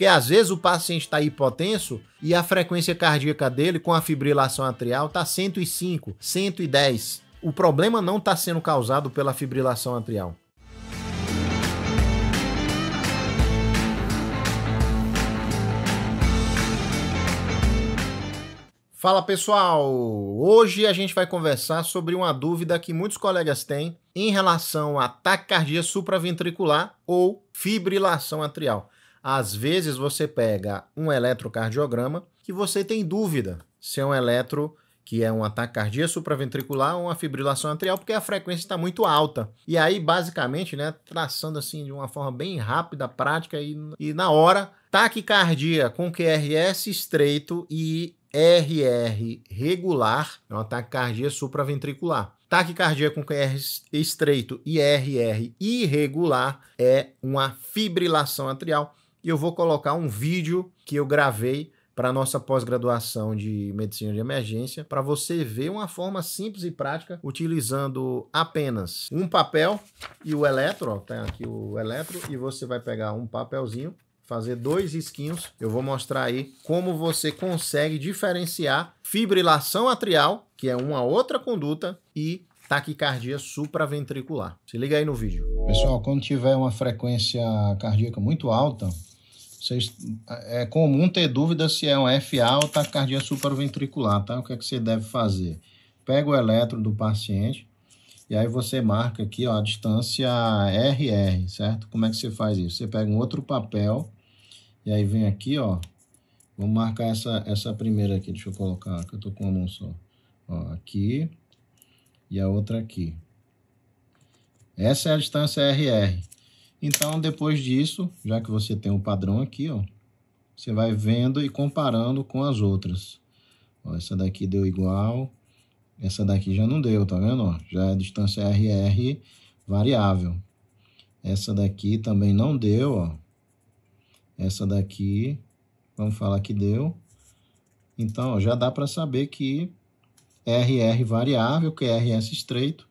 Porque às vezes o paciente está hipotenso e a frequência cardíaca dele com a fibrilação atrial está 105, 110. O problema não está sendo causado pela fibrilação atrial. Fala pessoal! Hoje a gente vai conversar sobre uma dúvida que muitos colegas têm em relação a taquicardia supraventricular ou fibrilação atrial. Às vezes você pega um eletrocardiograma que você tem dúvida se é um eletro que é um ataque cardíaco supraventricular ou uma fibrilação atrial, porque a frequência está muito alta. E aí, basicamente, né, traçando assim de uma forma bem rápida, prática e, e na hora, taquicardia com QRS estreito e RR regular, é um ataque cardíaco supraventricular. Taquicardia com QR estreito e RR irregular é uma fibrilação atrial e eu vou colocar um vídeo que eu gravei para nossa pós-graduação de medicina de emergência, para você ver uma forma simples e prática utilizando apenas um papel e o eletro, ó, tem tá aqui o eletro e você vai pegar um papelzinho, fazer dois risquinhos. Eu vou mostrar aí como você consegue diferenciar fibrilação atrial, que é uma outra conduta, e taquicardia supraventricular. Se liga aí no vídeo. Pessoal, quando tiver uma frequência cardíaca muito alta, vocês, é comum ter dúvida se é um FA ou taquicardia supraventricular, tá? O que é que você deve fazer? Pega o eletro do paciente e aí você marca aqui, ó, a distância RR, certo? Como é que você faz isso? Você pega um outro papel e aí vem aqui, ó. Vamos marcar essa, essa primeira aqui, deixa eu colocar, que eu tô com uma mão só. Ó, aqui e a outra aqui. Essa é a distância RR. Então, depois disso, já que você tem o um padrão aqui, ó, você vai vendo e comparando com as outras. Ó, essa daqui deu igual, essa daqui já não deu, tá vendo? Ó, já é distância RR variável. Essa daqui também não deu, ó. Essa daqui, vamos falar que deu. Então, ó, já dá para saber que RR variável, que é RS estreito,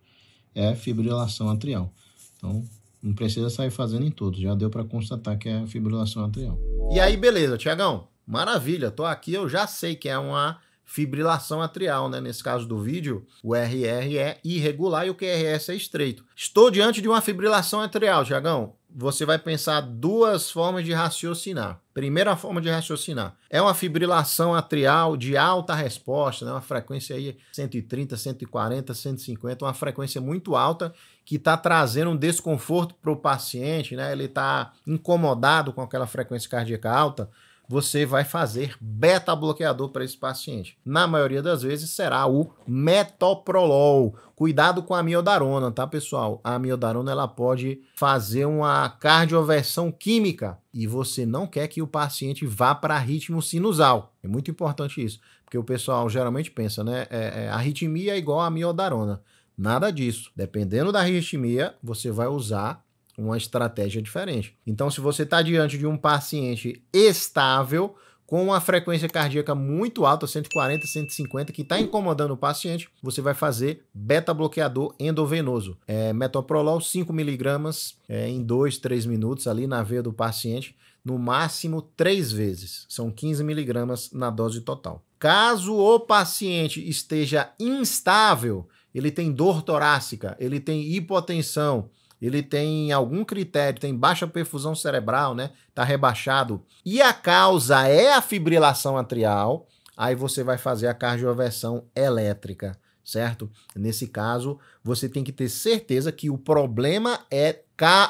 é fibrilação atrial. Então, não precisa sair fazendo em todos, já deu para constatar que é fibrilação atrial. E aí, beleza, Tiagão? Maravilha, tô aqui, eu já sei que é uma fibrilação atrial, né? Nesse caso do vídeo, o RR é irregular e o QRS é estreito. Estou diante de uma fibrilação atrial, Tiagão você vai pensar duas formas de raciocinar. Primeira forma de raciocinar é uma fibrilação atrial de alta resposta, né? uma frequência aí 130, 140, 150, uma frequência muito alta que está trazendo um desconforto para o paciente, né? ele está incomodado com aquela frequência cardíaca alta você vai fazer beta bloqueador para esse paciente. Na maioria das vezes será o metoprolol. Cuidado com a miodarona, tá, pessoal? A miodarona ela pode fazer uma cardioversão química e você não quer que o paciente vá para ritmo sinusal. É muito importante isso, porque o pessoal geralmente pensa, né? É, é, arritmia é igual a miodarona. Nada disso. Dependendo da arritmia, você vai usar uma estratégia diferente. Então, se você está diante de um paciente estável, com uma frequência cardíaca muito alta, 140, 150, que está incomodando o paciente, você vai fazer beta-bloqueador endovenoso. É, metoprolol, 5mg é, em 2, 3 minutos ali na veia do paciente, no máximo 3 vezes. São 15mg na dose total. Caso o paciente esteja instável, ele tem dor torácica, ele tem hipotensão, ele tem algum critério, tem baixa perfusão cerebral, né? Tá rebaixado. E a causa é a fibrilação atrial. Aí você vai fazer a cardioversão elétrica, certo? Nesse caso, você tem que ter certeza que o problema é,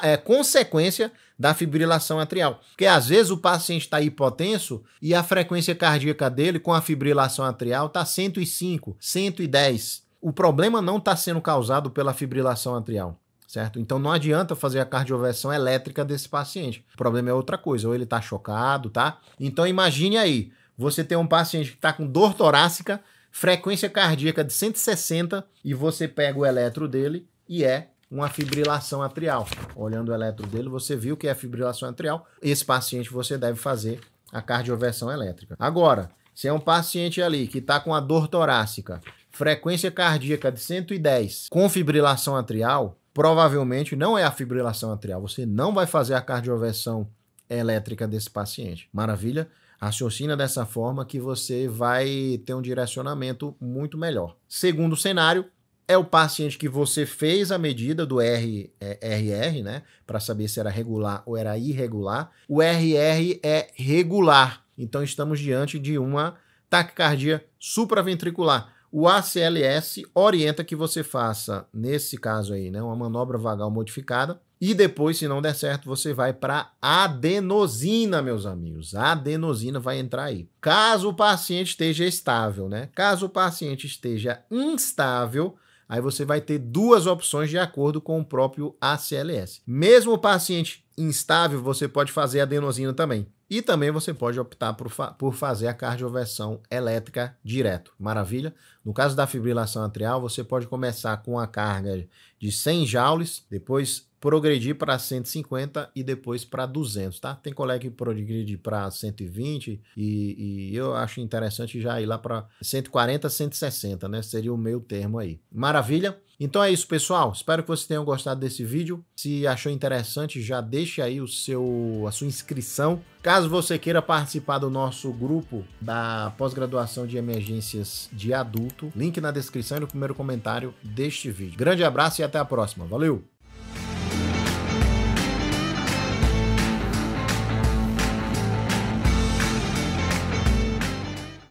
é consequência da fibrilação atrial. Porque às vezes o paciente está hipotenso e a frequência cardíaca dele com a fibrilação atrial está 105, 110. O problema não está sendo causado pela fibrilação atrial certo? Então não adianta fazer a cardioversão elétrica desse paciente. O problema é outra coisa, ou ele está chocado, tá? Então imagine aí, você tem um paciente que está com dor torácica, frequência cardíaca de 160 e você pega o eletro dele e é uma fibrilação atrial. Olhando o eletro dele, você viu que é fibrilação atrial. Esse paciente você deve fazer a cardioversão elétrica. Agora, se é um paciente ali que está com a dor torácica, frequência cardíaca de 110 com fibrilação atrial, provavelmente não é a fibrilação atrial. Você não vai fazer a cardioversão elétrica desse paciente. Maravilha? Raciocina dessa forma que você vai ter um direcionamento muito melhor. Segundo cenário, é o paciente que você fez a medida do RR, é, né? Para saber se era regular ou era irregular. O RR é regular. Então estamos diante de uma taquicardia supraventricular o ACLS orienta que você faça, nesse caso aí, né, uma manobra vagal modificada. E depois, se não der certo, você vai para adenosina, meus amigos. A adenosina vai entrar aí. Caso o paciente esteja estável, né? Caso o paciente esteja instável, aí você vai ter duas opções de acordo com o próprio ACLS. Mesmo o paciente instável, você pode fazer a adenosina também. E também você pode optar por, fa por fazer a cardioversão elétrica direto. Maravilha? No caso da fibrilação atrial, você pode começar com a carga de 100 joules, depois progredir para 150 e depois para 200, tá? Tem colega que progride para 120 e, e eu acho interessante já ir lá para 140, 160, né? Seria o meu termo aí. Maravilha? Então é isso, pessoal. Espero que vocês tenham gostado desse vídeo. Se achou interessante, já deixe aí o seu, a sua inscrição. Caso você queira participar do nosso grupo da pós-graduação de emergências de adulto, link na descrição e no primeiro comentário deste vídeo. Grande abraço e até a próxima. Valeu!